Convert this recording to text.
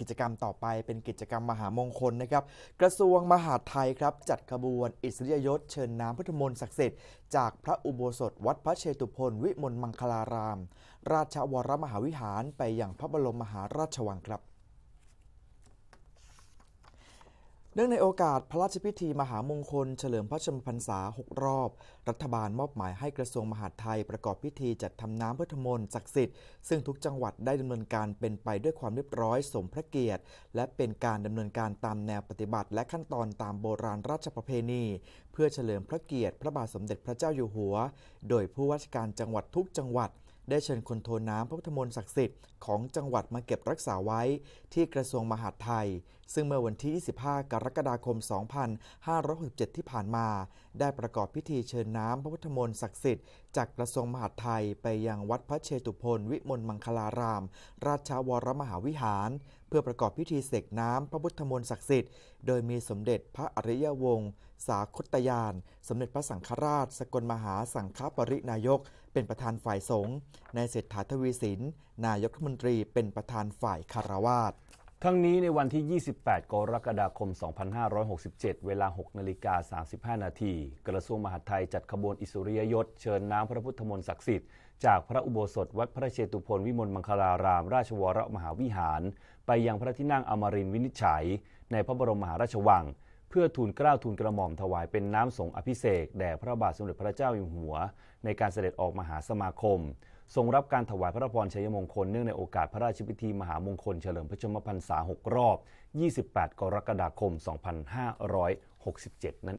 กิจกรรมต่อไปเป็นกิจกรรมมหามงคลนะครับ กระทรวงมหาดไทยครับ จัดขบวนอิสริยยศเชิญน้ำพุทธมนต์ศักดิ์สิทธิ์จากพระอุโบสถวัดพระเชตุพนวิมลมังคลาราม ราชวรมหาวิหารไปยังพระบรมมหาราชวังครับเนื่องในโอกาสพระราชพิธีมหามงคลเฉลิมพระชนมพรรษา 6 รอบ รัฐบาลมอบหมายให้กระทรวงมหาดไทย ประกอบพิธีจัดทำน้ำพุทธมนต์ศักดิ์สิทธิ์ ซึ่งทุกจังหวัดได้ดำเนินการเป็นไปด้วยความเรียบร้อยสมพระเกียรติ และเป็นการดำเนินการตามแนวปฏิบัติและขั้นตอนตามโบราณราชประเพณี เพื่อเฉลิมพระเกียรติ พระบาทสมเด็จพระเจ้าอยู่หัว โดยผู้ว่าราชการจังหวัดทุกจังหวัดได้เชิญคนโทน้ำพระพุทธมนต์ศักดิ์สิทธิ์ของจังหวัดมาเก็บรักษาไว้ ที่กระทรวงมหาดไทย ซึ่งเมื่อวันที่ 25 กรกฎาคม 2567 ที่ผ่านมา ได้ประกอบพิธีเชิญน้ำพระพุทธมนต์ศักดิ์สิทธิ์จากกระทรวงมหาดไทยไปยังวัดพระเชตุพนวิมลมังคลาราม ราชาวรมหาวิหารเพื่อประกอบพิธีเสกน้ำพระพุทธมนต์ศักดิ์สิทธิ์ โดยมีสมเด็จพระอริยวงศ์ สาคตยาน สมเด็จพระสังฆราช สกลมหาสังฆปรินายก เป็นประธานฝ่ายสงฆ์ ในเศรษฐาทวีสิน นายกรัฐมนตรีเป็นประธานฝ่ายคารวาสทั้งนี้ในวันที่ 28 กรกฎาคม 2567 เวลา 6 นาฬิกา 35 นาที กระทรวงมหาดไทยจัดขบวนอิสริยยศเชิญน้ำพระพุทธมนต์ศักดิ์สิทธิ์จากพระอุโบสถวัดพระเชตุพนวิมลมังคลารามราชวรมหาวิหาร ไปยังพระที่นั่งอมรินวินิจฉัย ในพระบรมมหาราชวังเพื่อทูลเกล้าทูลกระหม่อมถวายเป็นน้ำสงอภิเษกแด่พระบาทสมเด็จพระเจ้าอยู่หัวในการเสด็จออกมหาสมาคมทรงรับการถวายพระพรชัยมงคลเนื่องในโอกาสพระราชพิธีมหามงคลเฉลิมพระชนมพรรษา 6 รอบ 28 กรกฎาคม 2567นั่น